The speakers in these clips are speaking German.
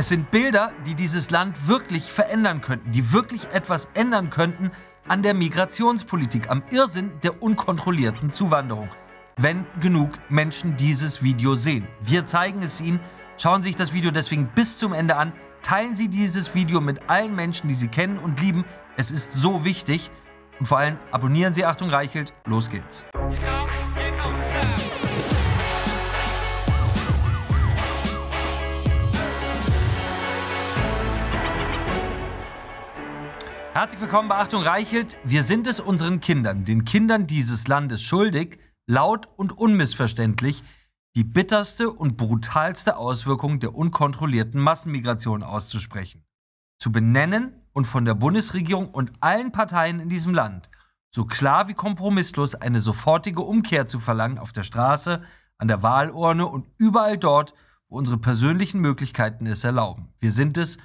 Es sind Bilder, die dieses Land wirklich verändern könnten, die wirklich etwas ändern könnten an der Migrationspolitik, am Irrsinn der unkontrollierten Zuwanderung. Wenn genug Menschen dieses Video sehen. Wir zeigen es Ihnen. Schauen Sie sich das Video deswegen bis zum Ende an. Teilen Sie dieses Video mit allen Menschen, die Sie kennen und lieben. Es ist so wichtig. Und vor allem abonnieren Sie Achtung Reichelt. Los geht's. Herzlich willkommen bei Achtung Reichelt. Wir sind es unseren Kindern, den Kindern dieses Landes schuldig, laut und unmissverständlich die bitterste und brutalste Auswirkung der unkontrollierten Massenmigration auszusprechen, zu benennen und von der Bundesregierung und allen Parteien in diesem Land so klar wie kompromisslos eine sofortige Umkehr zu verlangen auf der Straße, an der Wahlurne und überall dort, wo unsere persönlichen Möglichkeiten es erlauben. Wir sind es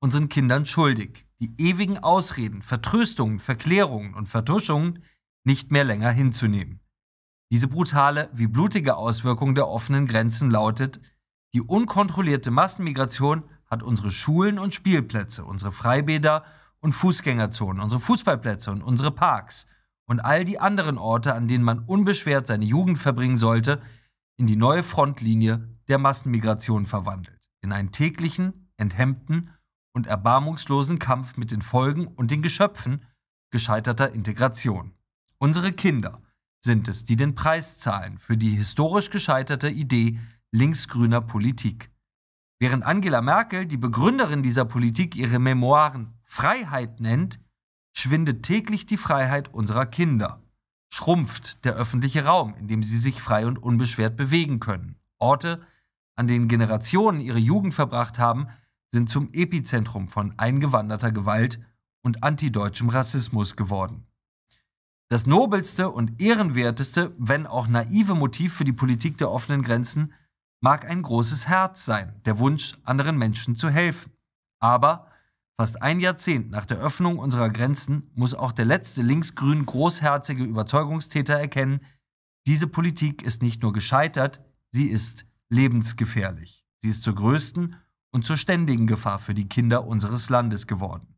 unseren Kindern schuldig die ewigen Ausreden, Vertröstungen, Verklärungen und Vertuschungen nicht mehr länger hinzunehmen. Diese brutale wie blutige Auswirkung der offenen Grenzen lautet, die unkontrollierte Massenmigration hat unsere Schulen und Spielplätze, unsere Freibäder und Fußgängerzonen, unsere Fußballplätze und unsere Parks und all die anderen Orte, an denen man unbeschwert seine Jugend verbringen sollte, in die neue Frontlinie der Massenmigration verwandelt, in einen täglichen, enthemmten und erbarmungslosen Kampf mit den Folgen und den Geschöpfen gescheiterter Integration. Unsere Kinder sind es, die den Preis zahlen für die historisch gescheiterte Idee linksgrüner Politik. Während Angela Merkel, die Begründerin dieser Politik, ihre Memoiren Freiheit nennt, schwindet täglich die Freiheit unserer Kinder, schrumpft der öffentliche Raum, in dem sie sich frei und unbeschwert bewegen können. Orte, an denen Generationen ihre Jugend verbracht haben, sind zum Epizentrum von eingewanderter Gewalt und antideutschem Rassismus geworden. Das nobelste und ehrenwerteste, wenn auch naive Motiv für die Politik der offenen Grenzen mag ein großes Herz sein, der Wunsch, anderen Menschen zu helfen. Aber fast ein Jahrzehnt nach der Öffnung unserer Grenzen muss auch der letzte linksgrün großherzige Überzeugungstäter erkennen, diese Politik ist nicht nur gescheitert, sie ist lebensgefährlich. Sie ist zur größten und zur ständigen Gefahr für die Kinder unseres Landes geworden.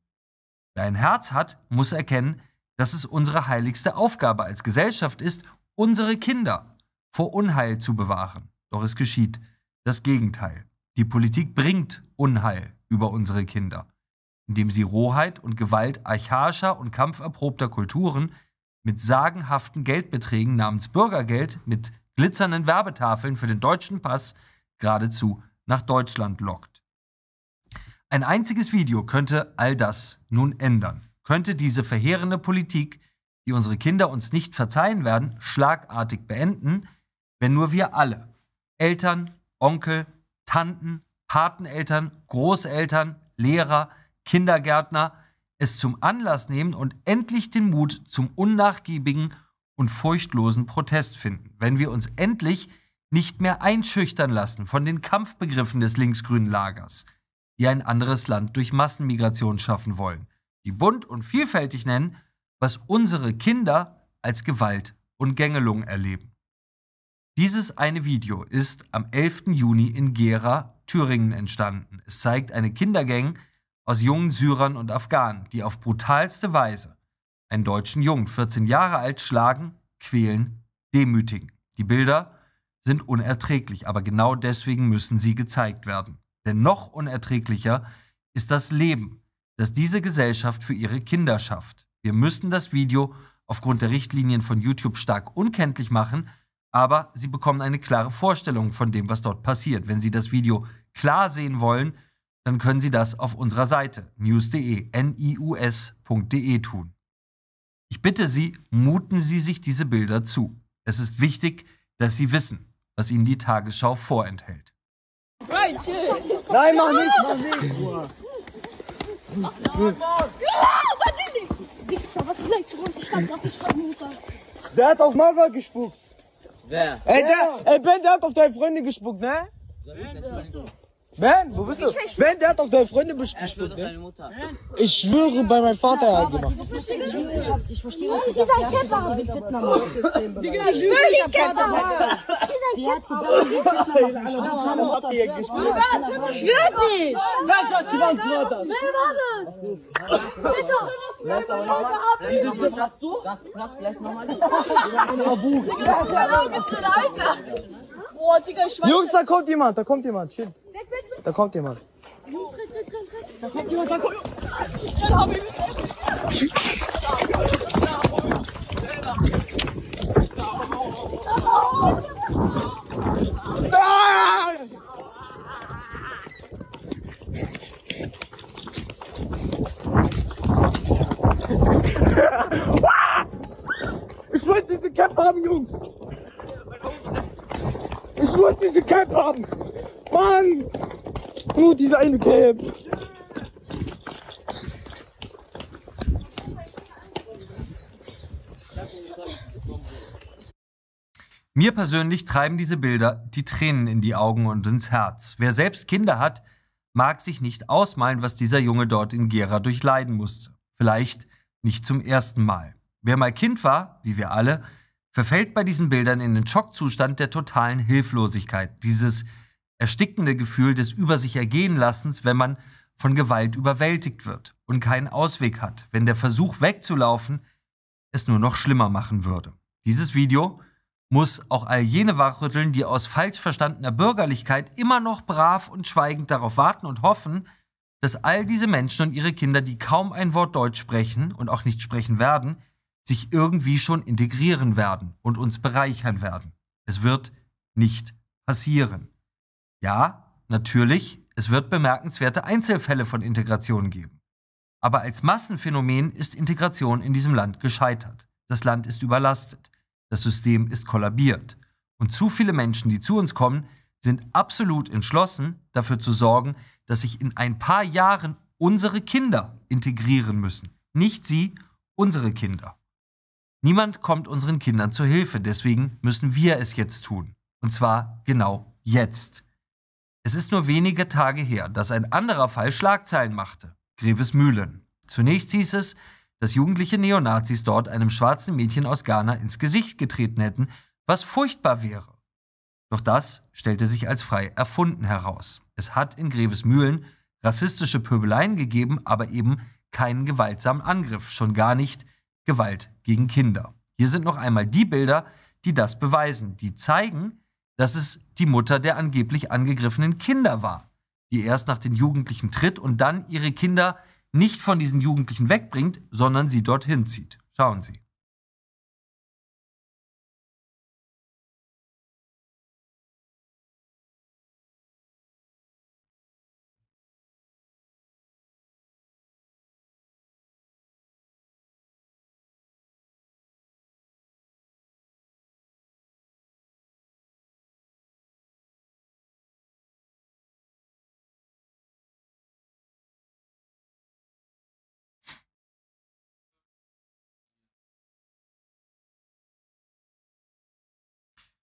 Wer ein Herz hat, muss erkennen, dass es unsere heiligste Aufgabe als Gesellschaft ist, unsere Kinder vor Unheil zu bewahren. Doch es geschieht das Gegenteil. Die Politik bringt Unheil über unsere Kinder, indem sie Rohheit und Gewalt archaischer und kampferprobter Kulturen mit sagenhaften Geldbeträgen namens Bürgergeld mit glitzernden Werbetafeln für den deutschen Pass geradezu nach Deutschland lockt. Ein einziges Video könnte all das nun ändern, könnte diese verheerende Politik, die unsere Kinder uns nicht verzeihen werden, schlagartig beenden, wenn nur wir alle, Eltern, Onkel, Tanten, Pateneltern, Großeltern, Lehrer, Kindergärtner, es zum Anlass nehmen und endlich den Mut zum unnachgiebigen und furchtlosen Protest finden, wenn wir uns endlich nicht mehr einschüchtern lassen von den Kampfbegriffen des linksgrünen Lagers, die ein anderes Land durch Massenmigration schaffen wollen, die bunt und vielfältig nennen, was unsere Kinder als Gewalt und Gängelung erleben. Dieses eine Video ist am 11. Juni in Gera, Thüringen entstanden. Es zeigt eine Kindergang aus jungen Syrern und Afghanen, die auf brutalste Weise einen deutschen Jungen, 14 Jahre alt, schlagen, quälen, demütigen. Die Bilder sind unerträglich, aber genau deswegen müssen sie gezeigt werden. Denn noch unerträglicher ist das Leben, das diese Gesellschaft für ihre Kinder schafft. Wir müssen das Video aufgrund der Richtlinien von YouTube stark unkenntlich machen, aber Sie bekommen eine klare Vorstellung von dem, was dort passiert. Wenn Sie das Video klar sehen wollen, dann können Sie das auf unserer Seite news.de, nius.de tun. Ich bitte Sie, muten Sie sich diese Bilder zu. Es ist wichtig, dass Sie wissen, was Ihnen die Tagesschau vorenthält. Right, Nein, mach nicht, mach nicht. Ja, natürlich. Wichser, was gleich zu uns? Ich hab grad Mutter. Der hat auf Marwa gespuckt. Wer? Ey, der, ey Ben, der hat auf deine Freunde gespuckt, ne? Ben, wo bist du? Ben, der hat auf deine Freunde bestimmt. Ne? Ich schwöre bei meinem Vater, er gemacht. Ich verstehe, nicht. Ich verstehe nicht. Ich verstehe nicht. Ich verstehe nicht. schwöre, dieser nicht. Ich hat nicht. Ich hat nicht. Ich Schwört nicht. Ich war nicht. Ich war nicht. Ich nicht. Ich Messer nicht. Ich Das nicht. Ich nochmal. nicht. Ich Boah, nicht. ich nicht. nicht. nicht. nicht. nicht. nicht. nicht. nicht. nicht. Ich Ich Ich Ich Ich Ich Ich Ich Ich Jungs, da kommt jemand, da kommt jemand. Chill. Da kommt jemand. Los, rechts, rechts, Da kommt jemand, da kommt. Schnell, Ich wollte diese Cap haben, Jungs. Ich wollte diese Cap haben. Mann! Nur diese eine Cam. Mir persönlich treiben diese Bilder die Tränen in die Augen und ins Herz. Wer selbst Kinder hat, mag sich nicht ausmalen, was dieser Junge dort in Gera durchleiden musste. Vielleicht nicht zum ersten Mal. Wer mal Kind war, wie wir alle, verfällt bei diesen Bildern in den Schockzustand der totalen Hilflosigkeit, dieses erstickende Gefühl des Über sich ergehen Lassens, wenn man von Gewalt überwältigt wird und keinen Ausweg hat, wenn der Versuch wegzulaufen es nur noch schlimmer machen würde. Dieses Video muss auch all jene wachrütteln, die aus falsch verstandener Bürgerlichkeit immer noch brav und schweigend darauf warten und hoffen, dass all diese Menschen und ihre Kinder, die kaum ein Wort Deutsch sprechen und auch nicht sprechen werden, sich irgendwie schon integrieren werden und uns bereichern werden. Es wird nicht passieren. Ja, natürlich, es wird bemerkenswerte Einzelfälle von Integration geben. Aber als Massenphänomen ist Integration in diesem Land gescheitert. Das Land ist überlastet. Das System ist kollabiert. Und zu viele Menschen, die zu uns kommen, sind absolut entschlossen, dafür zu sorgen, dass sich in ein paar Jahren unsere Kinder integrieren müssen. Nicht sie, unsere Kinder. Niemand kommt unseren Kindern zur Hilfe, deswegen müssen wir es jetzt tun. Und zwar genau jetzt. Es ist nur wenige Tage her, dass ein anderer Fall Schlagzeilen machte. Grevesmühlen. Zunächst hieß es, dass jugendliche Neonazis dort einem schwarzen Mädchen aus Ghana ins Gesicht getreten hätten, was furchtbar wäre. Doch das stellte sich als frei erfunden heraus. Es hat in Grevesmühlen rassistische Pöbeleien gegeben, aber eben keinen gewaltsamen Angriff, schon gar nicht Gewalt gegen Kinder. Hier sind noch einmal die Bilder, die das beweisen, die zeigen, dass es die Mutter der angeblich angegriffenen Kinder war, die erst nach den Jugendlichen tritt und dann ihre Kinder nicht von diesen Jugendlichen wegbringt, sondern sie dorthin zieht. Schauen Sie.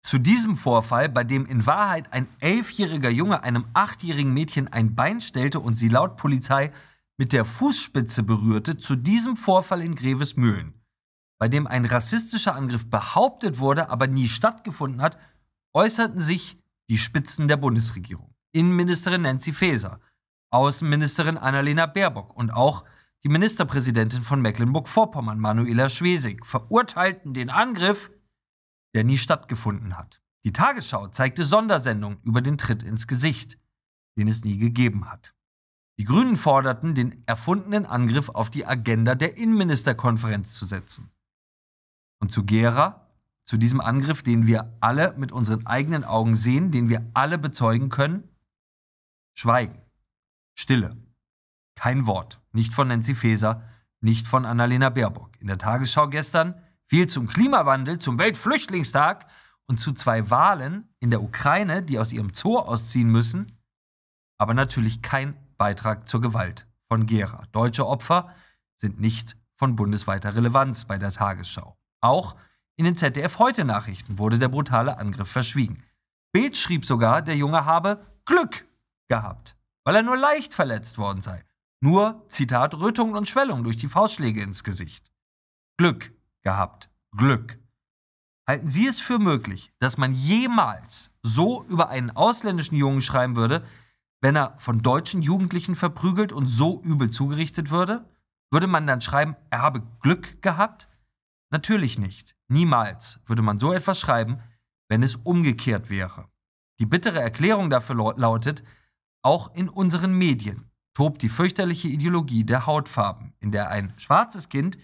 Zu diesem Vorfall, bei dem in Wahrheit ein elfjähriger Junge einem achtjährigen Mädchen ein Bein stellte und sie laut Polizei mit der Fußspitze berührte, zu diesem Vorfall in Grevesmühlen, bei dem ein rassistischer Angriff behauptet wurde, aber nie stattgefunden hat, äußerten sich die Spitzen der Bundesregierung. Innenministerin Nancy Faeser, Außenministerin Annalena Baerbock und auch die Ministerpräsidentin von Mecklenburg-Vorpommern, Manuela Schwesig, verurteilten den Angriff der nie stattgefunden hat. Die Tagesschau zeigte Sondersendungen über den Tritt ins Gesicht, den es nie gegeben hat. Die Grünen forderten, den erfundenen Angriff auf die Agenda der Innenministerkonferenz zu setzen. Und zu Gera, zu diesem Angriff, den wir alle mit unseren eigenen Augen sehen, den wir alle bezeugen können? Schweigen. Stille. Kein Wort. Nicht von Nancy Faeser, nicht von Annalena Baerbock. In der Tagesschau gestern viel zum Klimawandel, zum Weltflüchtlingstag und zu zwei Wahlen in der Ukraine, die aus ihrem Zoo ausziehen müssen, aber natürlich kein Beitrag zur Gewalt von Gera. Deutsche Opfer sind nicht von bundesweiter Relevanz bei der Tagesschau. Auch in den ZDF heute Nachrichten wurde der brutale Angriff verschwiegen. Bild schrieb sogar, der Junge habe Glück gehabt, weil er nur leicht verletzt worden sei. Nur, Zitat, Rötungen und Schwellungen durch die Faustschläge ins Gesicht. Glück gehabt. Glück. Halten Sie es für möglich, dass man jemals so über einen ausländischen Jungen schreiben würde, wenn er von deutschen Jugendlichen verprügelt und so übel zugerichtet würde? Würde man dann schreiben, er habe Glück gehabt? Natürlich nicht. Niemals würde man so etwas schreiben, wenn es umgekehrt wäre. Die bittere Erklärung dafür lautet, auch in unseren Medien tobt die fürchterliche Ideologie der Hautfarben, in der ein schwarzes Kind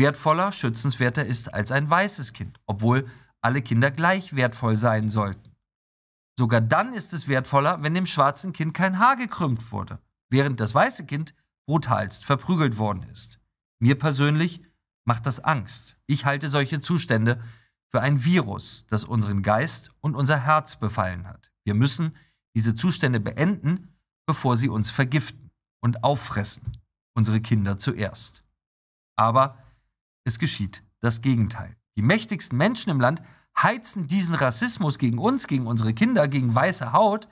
wertvoller, schützenswerter ist als ein weißes Kind, obwohl alle Kinder gleich wertvoll sein sollten. Sogar dann ist es wertvoller, wenn dem schwarzen Kind kein Haar gekrümmt wurde, während das weiße Kind brutalst verprügelt worden ist. Mir persönlich macht das Angst. Ich halte solche Zustände für ein Virus, das unseren Geist und unser Herz befallen hat. Wir müssen diese Zustände beenden, bevor sie uns vergiften und auffressen. Unsere Kinder zuerst. Aber es geschieht das Gegenteil. Die mächtigsten Menschen im Land heizen diesen Rassismus gegen uns, gegen unsere Kinder, gegen weiße Haut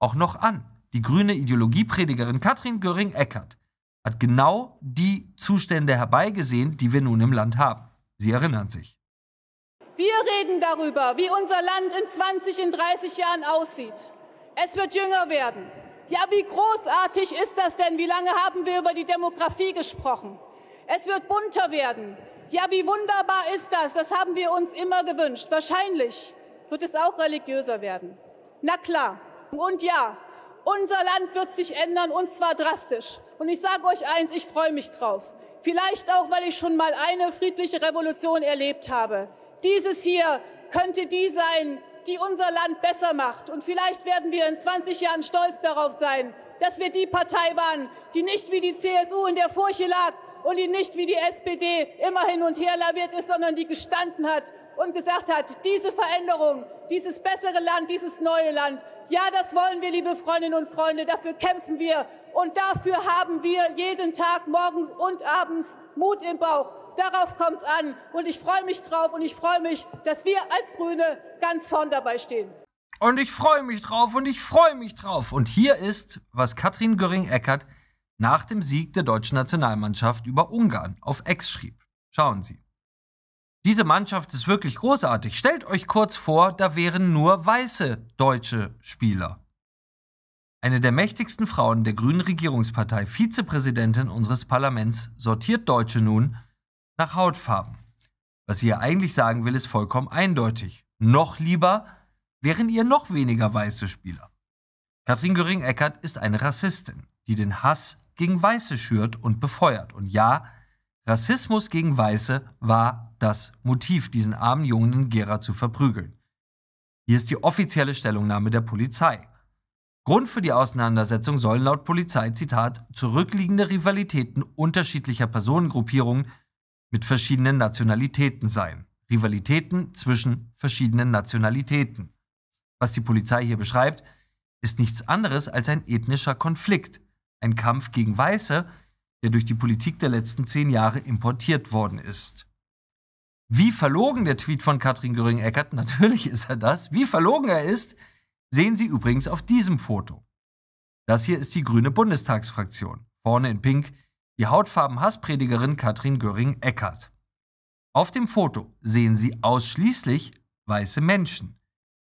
auch noch an. Die grüne Ideologiepredigerin Katrin Göring-Eckert hat genau die Zustände herbeigesehen, die wir nun im Land haben. Sie erinnern sich. Wir reden darüber, wie unser Land in 20, in 30 Jahren aussieht. Es wird jünger werden. Ja, wie großartig ist das denn? Wie lange haben wir über die Demografie gesprochen? Es wird bunter werden. Ja, wie wunderbar ist das? Das haben wir uns immer gewünscht. Wahrscheinlich wird es auch religiöser werden. Na klar. Und ja, unser Land wird sich ändern und zwar drastisch. Und ich sage euch eins, ich freue mich drauf. Vielleicht auch, weil ich schon mal eine friedliche Revolution erlebt habe. Dieses hier könnte die sein, die unser Land besser macht. Und vielleicht werden wir in 20 Jahren stolz darauf sein, dass wir die Partei waren, die nicht wie die CSU in der Furche lag, und die nicht wie die SPD immer hin und her laviert ist, sondern die gestanden hat und gesagt hat, diese Veränderung, dieses bessere Land, dieses neue Land, ja, das wollen wir, liebe Freundinnen und Freunde, dafür kämpfen wir und dafür haben wir jeden Tag, morgens und abends Mut im Bauch. Darauf kommt es an und ich freue mich drauf und ich freue mich, dass wir als Grüne ganz vorn dabei stehen. Und ich freue mich drauf und ich freue mich drauf. Und hier ist, was Katrin Göring-Eckert nach dem Sieg der deutschen Nationalmannschaft über Ungarn auf Ex schrieb. Schauen Sie. Diese Mannschaft ist wirklich großartig. Stellt euch kurz vor, da wären nur weiße deutsche Spieler. Eine der mächtigsten Frauen der grünen Regierungspartei, Vizepräsidentin unseres Parlaments, sortiert Deutsche nun nach Hautfarben. Was sie ihr eigentlich sagen will, ist vollkommen eindeutig. Noch lieber wären ihr noch weniger weiße Spieler. Katrin göring eckert ist eine Rassistin, die den Hass gegen Weiße schürt und befeuert. Und ja, Rassismus gegen Weiße war das Motiv, diesen armen Jungen in Gera zu verprügeln. Hier ist die offizielle Stellungnahme der Polizei. Grund für die Auseinandersetzung sollen laut Polizei, Zitat, zurückliegende Rivalitäten unterschiedlicher Personengruppierungen mit verschiedenen Nationalitäten sein. Rivalitäten zwischen verschiedenen Nationalitäten. Was die Polizei hier beschreibt, ist nichts anderes als ein ethnischer Konflikt ein Kampf gegen Weiße, der durch die Politik der letzten zehn Jahre importiert worden ist. Wie verlogen der Tweet von Katrin Göring-Eckert, natürlich ist er das, wie verlogen er ist, sehen Sie übrigens auf diesem Foto. Das hier ist die grüne Bundestagsfraktion, vorne in pink die Hautfarben-Hasspredigerin Katrin Göring-Eckert. Auf dem Foto sehen Sie ausschließlich weiße Menschen,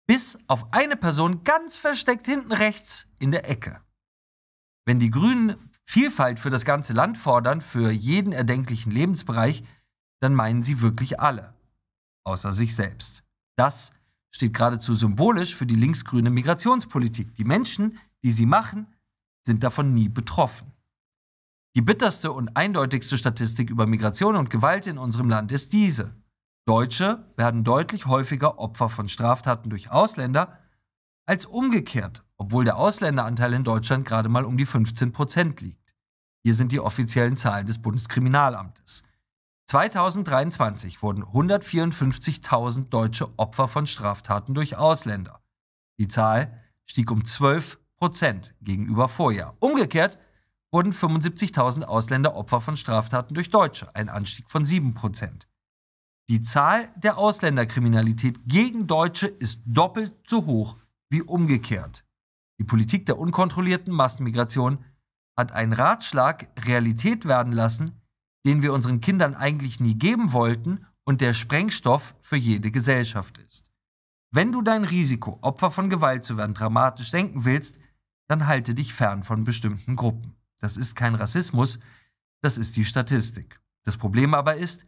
bis auf eine Person ganz versteckt hinten rechts in der Ecke. Wenn die Grünen Vielfalt für das ganze Land fordern, für jeden erdenklichen Lebensbereich, dann meinen sie wirklich alle, außer sich selbst. Das steht geradezu symbolisch für die linksgrüne Migrationspolitik. Die Menschen, die sie machen, sind davon nie betroffen. Die bitterste und eindeutigste Statistik über Migration und Gewalt in unserem Land ist diese. Deutsche werden deutlich häufiger Opfer von Straftaten durch Ausländer als umgekehrt obwohl der Ausländeranteil in Deutschland gerade mal um die 15 Prozent liegt. Hier sind die offiziellen Zahlen des Bundeskriminalamtes. 2023 wurden 154.000 Deutsche Opfer von Straftaten durch Ausländer. Die Zahl stieg um 12 Prozent gegenüber Vorjahr. Umgekehrt wurden 75.000 Ausländer Opfer von Straftaten durch Deutsche, ein Anstieg von 7 Prozent. Die Zahl der Ausländerkriminalität gegen Deutsche ist doppelt so hoch wie umgekehrt. Die Politik der unkontrollierten Massenmigration hat einen Ratschlag Realität werden lassen, den wir unseren Kindern eigentlich nie geben wollten und der Sprengstoff für jede Gesellschaft ist. Wenn du dein Risiko, Opfer von Gewalt zu werden, dramatisch senken willst, dann halte dich fern von bestimmten Gruppen. Das ist kein Rassismus, das ist die Statistik. Das Problem aber ist,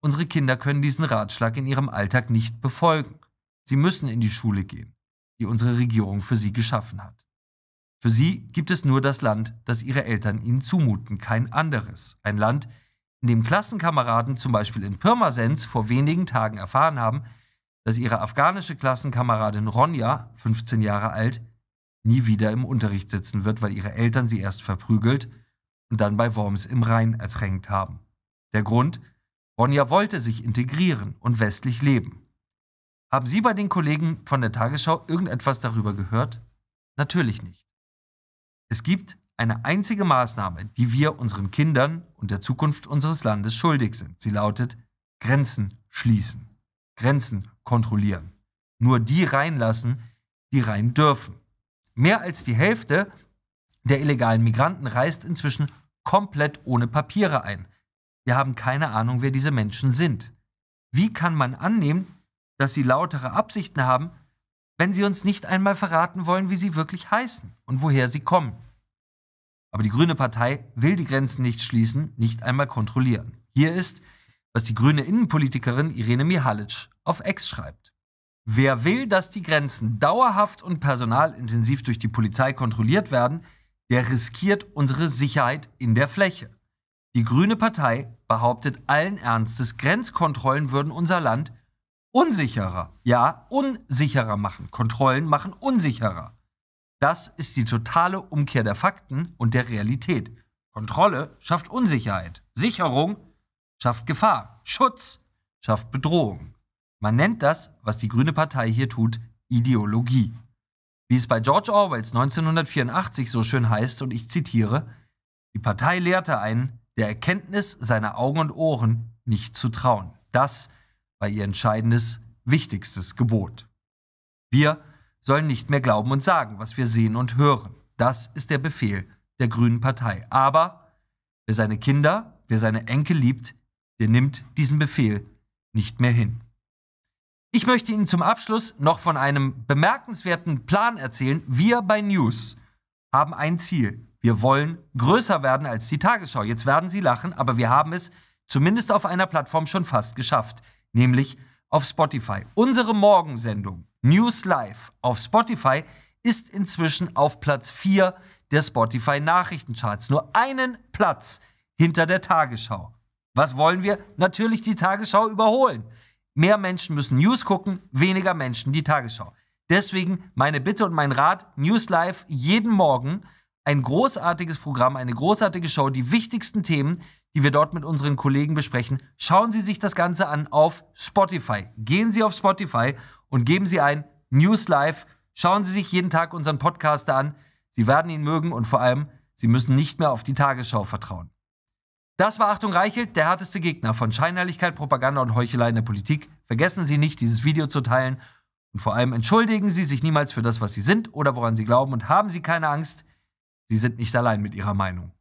unsere Kinder können diesen Ratschlag in ihrem Alltag nicht befolgen. Sie müssen in die Schule gehen die unsere Regierung für sie geschaffen hat. Für sie gibt es nur das Land, das ihre Eltern ihnen zumuten, kein anderes. Ein Land, in dem Klassenkameraden zum Beispiel in Pirmasens vor wenigen Tagen erfahren haben, dass ihre afghanische Klassenkameradin Ronja, 15 Jahre alt, nie wieder im Unterricht sitzen wird, weil ihre Eltern sie erst verprügelt und dann bei Worms im Rhein ertränkt haben. Der Grund? Ronja wollte sich integrieren und westlich leben. Haben Sie bei den Kollegen von der Tagesschau irgendetwas darüber gehört? Natürlich nicht. Es gibt eine einzige Maßnahme, die wir unseren Kindern und der Zukunft unseres Landes schuldig sind. Sie lautet Grenzen schließen, Grenzen kontrollieren. Nur die reinlassen, die rein dürfen. Mehr als die Hälfte der illegalen Migranten reist inzwischen komplett ohne Papiere ein. Wir haben keine Ahnung, wer diese Menschen sind. Wie kann man annehmen, dass sie lautere Absichten haben, wenn sie uns nicht einmal verraten wollen, wie sie wirklich heißen und woher sie kommen. Aber die Grüne Partei will die Grenzen nicht schließen, nicht einmal kontrollieren. Hier ist, was die grüne Innenpolitikerin Irene Mihalic auf Ex schreibt. Wer will, dass die Grenzen dauerhaft und personalintensiv durch die Polizei kontrolliert werden, der riskiert unsere Sicherheit in der Fläche. Die Grüne Partei behauptet allen Ernstes, Grenzkontrollen würden unser Land unsicherer. Ja, unsicherer machen. Kontrollen machen unsicherer. Das ist die totale Umkehr der Fakten und der Realität. Kontrolle schafft Unsicherheit. Sicherung schafft Gefahr. Schutz schafft Bedrohung. Man nennt das, was die Grüne Partei hier tut, Ideologie. Wie es bei George Orwells 1984 so schön heißt, und ich zitiere, die Partei lehrte einen, der Erkenntnis seiner Augen und Ohren nicht zu trauen. Das ist war ihr entscheidendes, wichtigstes Gebot. Wir sollen nicht mehr glauben und sagen, was wir sehen und hören. Das ist der Befehl der Grünen Partei. Aber wer seine Kinder, wer seine Enkel liebt, der nimmt diesen Befehl nicht mehr hin. Ich möchte Ihnen zum Abschluss noch von einem bemerkenswerten Plan erzählen. Wir bei News haben ein Ziel. Wir wollen größer werden als die Tagesschau. Jetzt werden Sie lachen, aber wir haben es zumindest auf einer Plattform schon fast geschafft nämlich auf Spotify. Unsere Morgensendung News Live auf Spotify ist inzwischen auf Platz 4 der Spotify Nachrichtencharts. Nur einen Platz hinter der Tagesschau. Was wollen wir? Natürlich die Tagesschau überholen. Mehr Menschen müssen News gucken, weniger Menschen die Tagesschau. Deswegen meine Bitte und mein Rat, News Live jeden Morgen. Ein großartiges Programm, eine großartige Show, die wichtigsten Themen, die wir dort mit unseren Kollegen besprechen. Schauen Sie sich das Ganze an auf Spotify. Gehen Sie auf Spotify und geben Sie ein News Live. Schauen Sie sich jeden Tag unseren Podcast an. Sie werden ihn mögen und vor allem, Sie müssen nicht mehr auf die Tagesschau vertrauen. Das war Achtung Reichelt, der härteste Gegner von Scheinheiligkeit, Propaganda und Heuchelei in der Politik. Vergessen Sie nicht, dieses Video zu teilen. Und vor allem entschuldigen Sie sich niemals für das, was Sie sind oder woran Sie glauben und haben Sie keine Angst, Sie sind nicht allein mit Ihrer Meinung.